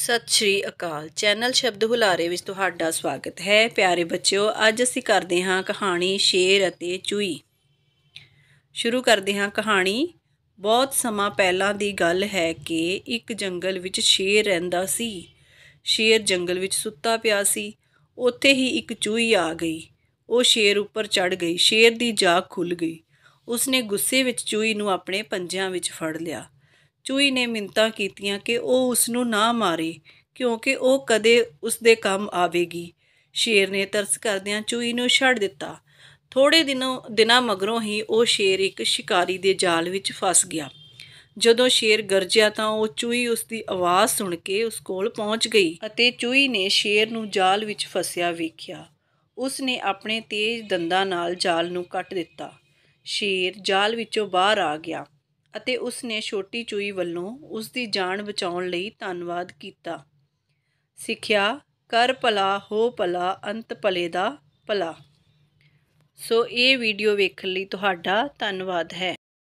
ਸਤਿ ਸ਼੍ਰੀ ਅਕਾਲ ਚੈਨਲ ਸ਼ਬਦ ਹੁਲਾਰੇ ਵਿੱਚ ਤੁਹਾਡਾ ਸਵਾਗਤ ਹੈ ਪਿਆਰੇ ਬੱਚਿਓ ਅੱਜ ਅਸੀਂ ਕਰਦੇ ਹਾਂ ਕਹਾਣੀ ਸ਼ੇਰ ਅਤੇ ਚੂਈ ਸ਼ੁਰੂ ਕਰਦੇ ਹਾਂ ਕਹਾਣੀ ਬਹੁਤ ਸਮਾਂ ਪਹਿਲਾਂ ਦੀ ਗੱਲ ਹੈ ਕਿ ਇੱਕ ਜੰਗਲ ਵਿੱਚ ਸ਼ੇਰ ਰਹਿੰਦਾ ਸੀ ਸ਼ੇਰ ਜੰਗਲ ਵਿੱਚ ਸੁੱਤਾ ਪਿਆ ਸੀ ਉੱਥੇ ਹੀ ਇੱਕ ਚੂਈ ਆ ਗਈ ਉਹ ਸ਼ੇਰ ਉੱਪਰ ਚੜ ਗਈ ਸ਼ੇਰ ਦੀ ਜਾਗ ਖੁੱਲ ਗਈ ਉਸਨੇ ਗੁੱਸੇ ਵਿੱਚ ਚੂਈ ਨੂੰ ਆਪਣੇ ਪੰਜਿਆਂ ਵਿੱਚ ਫੜ ਲਿਆ ਚੂਈ ਨੇ ਮਿੰਤਾ ਕੀਤੀਆਂ ਕਿ ਉਹ ਉਸ ਨੂੰ ਨਾ ਮਾਰੇ ਕਿਉਂਕਿ ਉਹ ਕਦੇ ਉਸ ਦੇ ਕੰਮ ਆਵੇਗੀ ਸ਼ੇਰ ਨੇ ਤਰਸ ਕਰਦਿਆਂ ਚੂਈ ਨੂੰ ਛੱਡ ਦਿੱਤਾ ਥੋੜੇ ਦਿਨੋਂ ਦਿਨਾਂ ਮਗਰੋਂ ਹੀ ਉਹ ਸ਼ੇਰ ਇੱਕ ਸ਼ਿਕਾਰੀ ਦੇ ਜਾਲ ਵਿੱਚ ਫਸ ਗਿਆ ਜਦੋਂ ਸ਼ੇਰ ਗਰਜਿਆ ਤਾਂ ਉਹ ਚੂਈ ਉਸ ਦੀ ਆਵਾਜ਼ ਸੁਣ ਕੇ ਉਸ ਕੋਲ ਪਹੁੰਚ ਗਈ ਅਤੇ ਚੂਈ ਨੇ ਸ਼ੇਰ ਨੂੰ ਜਾਲ ਵਿੱਚ ਫਸਿਆ ਵੇਖਿਆ ਉਸ ਨੇ ਆਪਣੇ ਤੇਜ਼ ਦੰਦਾਂ ਨਾਲ ਜਾਲ ਨੂੰ ਕੱਟ ਦਿੱਤਾ ਸ਼ੇਰ ਜਾਲ ਵਿੱਚੋਂ ਬਾਹਰ ਆ ਗਿਆ ਅਤੇ ਉਸ ਨੇ ਛੋਟੀ ਚੂਈ ਵੱਲੋਂ ਉਸ ਦੀ ਜਾਨ ਬਚਾਉਣ ਲਈ ਧੰਨਵਾਦ ਕੀਤਾ ਸਿੱਖਿਆ ਕਰ ਭਲਾ ਹੋ ਭਲਾ ਅੰਤ ਭਲੇ ਦਾ ਭਲਾ ਸੋ ਇਹ ਵੀਡੀਓ ਵੇਖਣ ਲਈ ਤੁਹਾਡਾ ਧੰਨਵਾਦ ਹੈ